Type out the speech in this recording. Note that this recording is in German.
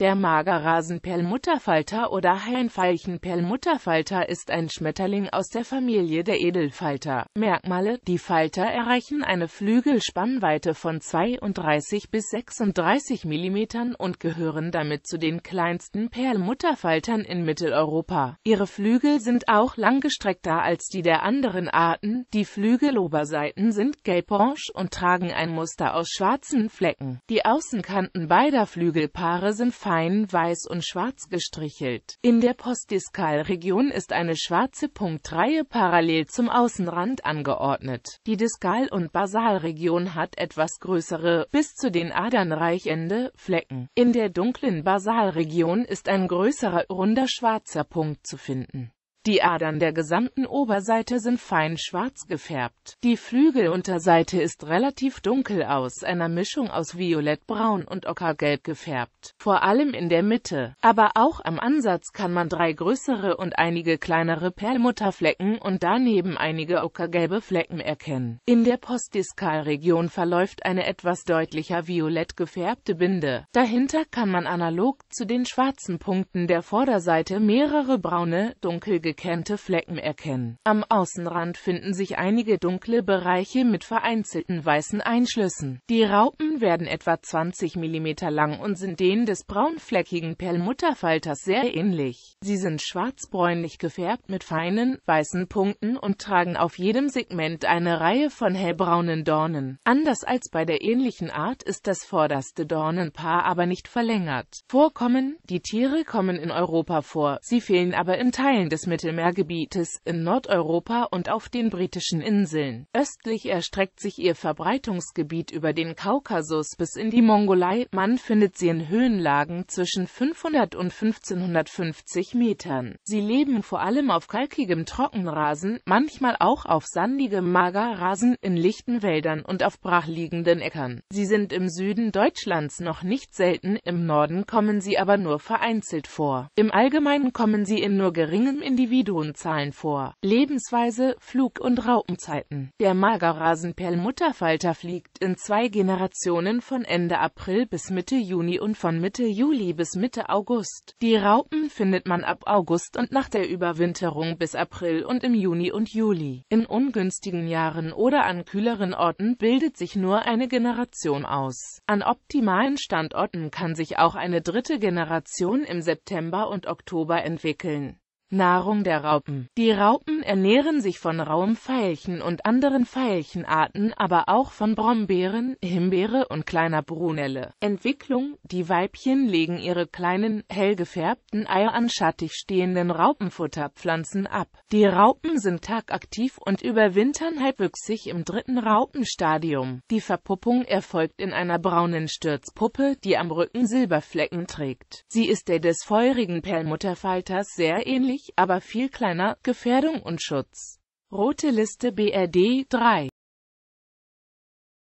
Der Magerrasenperlmutterfalter oder hainfeilchen ist ein Schmetterling aus der Familie der Edelfalter. Merkmale Die Falter erreichen eine Flügelspannweite von 32 bis 36 mm und gehören damit zu den kleinsten Perlmutterfaltern in Mitteleuropa. Ihre Flügel sind auch langgestreckter als die der anderen Arten, die Flügeloberseiten sind gelb-orange und tragen ein Muster aus schwarzen Flecken. Die Außenkanten beider Flügelpaare sind fein fein weiß und schwarz gestrichelt. In der Postdiskalregion ist eine schwarze Punktreihe parallel zum Außenrand angeordnet. Die Diskal- und Basalregion hat etwas größere, bis zu den Adern reichende, Flecken. In der dunklen Basalregion ist ein größerer, runder schwarzer Punkt zu finden die Adern der gesamten Oberseite sind fein schwarz gefärbt. Die Flügelunterseite ist relativ dunkel aus einer Mischung aus violettbraun und ockergelb gefärbt, vor allem in der Mitte. Aber auch am Ansatz kann man drei größere und einige kleinere Perlmutterflecken und daneben einige ockergelbe Flecken erkennen. In der Postdiskalregion verläuft eine etwas deutlicher violett gefärbte Binde. Dahinter kann man analog zu den schwarzen Punkten der Vorderseite mehrere braune, dunkel gekennte Flecken erkennen. Am Außenrand finden sich einige dunkle Bereiche mit vereinzelten weißen Einschlüssen. Die Raupen werden etwa 20 mm lang und sind denen des braunfleckigen Perlmutterfalters sehr ähnlich. Sie sind schwarzbräunlich gefärbt mit feinen, weißen Punkten und tragen auf jedem Segment eine Reihe von hellbraunen Dornen. Anders als bei der ähnlichen Art ist das vorderste Dornenpaar aber nicht verlängert. Vorkommen Die Tiere kommen in Europa vor, sie fehlen aber in Teilen des Mittelmeers. Mittelmeergebietes, in Nordeuropa und auf den britischen Inseln. Östlich erstreckt sich ihr Verbreitungsgebiet über den Kaukasus bis in die Mongolei, man findet sie in Höhenlagen zwischen 500 und 1550 Metern. Sie leben vor allem auf kalkigem Trockenrasen, manchmal auch auf sandigem Magerrasen, in lichten Wäldern und auf brachliegenden Äckern. Sie sind im Süden Deutschlands noch nicht selten, im Norden kommen sie aber nur vereinzelt vor. Im Allgemeinen kommen sie in nur geringem Individuum Individuenzahlen vor, Lebensweise, Flug- und Raupenzeiten. Der Magerrasenperl-Mutterfalter fliegt in zwei Generationen von Ende April bis Mitte Juni und von Mitte Juli bis Mitte August. Die Raupen findet man ab August und nach der Überwinterung bis April und im Juni und Juli. In ungünstigen Jahren oder an kühleren Orten bildet sich nur eine Generation aus. An optimalen Standorten kann sich auch eine dritte Generation im September und Oktober entwickeln. Nahrung der Raupen. Die Raupen ernähren sich von Raumpfeilchen und anderen Veilchenarten, aber auch von Brombeeren, Himbeere und kleiner Brunelle. Entwicklung Die Weibchen legen ihre kleinen, hell gefärbten Eier an schattig stehenden Raupenfutterpflanzen ab. Die Raupen sind tagaktiv und überwintern halbwüchsig im dritten Raupenstadium. Die Verpuppung erfolgt in einer braunen Stürzpuppe, die am Rücken Silberflecken trägt. Sie ist der des feurigen Perlmutterfalters sehr ähnlich aber viel kleiner, Gefährdung und Schutz. Rote Liste BRD 3